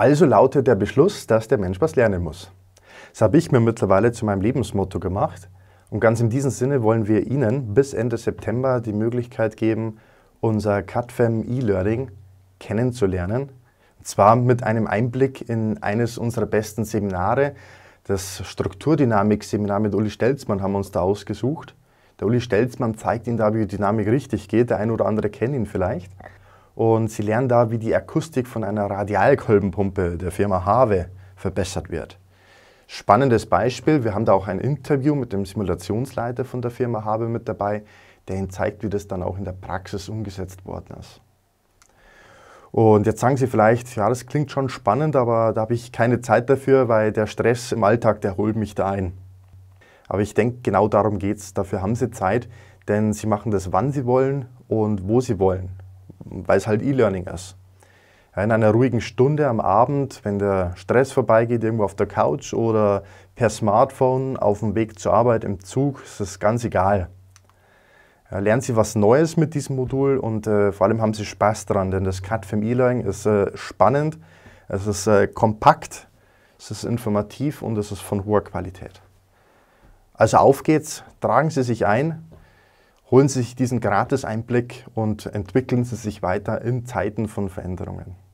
Also lautet der Beschluss, dass der Mensch was lernen muss. Das habe ich mir mittlerweile zu meinem Lebensmotto gemacht. Und ganz in diesem Sinne wollen wir Ihnen bis Ende September die Möglichkeit geben, unser CATFEM E-Learning kennenzulernen. Und zwar mit einem Einblick in eines unserer besten Seminare. Das Strukturdynamik-Seminar mit Uli Stelzmann haben wir uns da ausgesucht. Der Uli Stelzmann zeigt Ihnen da, wie die Dynamik richtig geht. Der ein oder andere kennt ihn vielleicht. Und sie lernen da, wie die Akustik von einer Radialkolbenpumpe der Firma Have verbessert wird. Spannendes Beispiel, wir haben da auch ein Interview mit dem Simulationsleiter von der Firma Habe mit dabei, der Ihnen zeigt, wie das dann auch in der Praxis umgesetzt worden ist. Und jetzt sagen Sie vielleicht, ja, das klingt schon spannend, aber da habe ich keine Zeit dafür, weil der Stress im Alltag, der holt mich da ein. Aber ich denke, genau darum geht es. Dafür haben Sie Zeit, denn Sie machen das, wann Sie wollen und wo Sie wollen weil es halt E-Learning ist. In einer ruhigen Stunde am Abend, wenn der Stress vorbeigeht, irgendwo auf der Couch oder per Smartphone auf dem Weg zur Arbeit im Zug, ist es ganz egal. Lernen Sie was Neues mit diesem Modul und äh, vor allem haben Sie Spaß dran, denn das CAD-FIM E-Learning ist äh, spannend, es ist äh, kompakt, es ist informativ und es ist von hoher Qualität. Also auf geht's, tragen Sie sich ein, holen Sie sich diesen Gratis-Einblick und entwickeln Sie sich weiter in Zeiten von Veränderungen.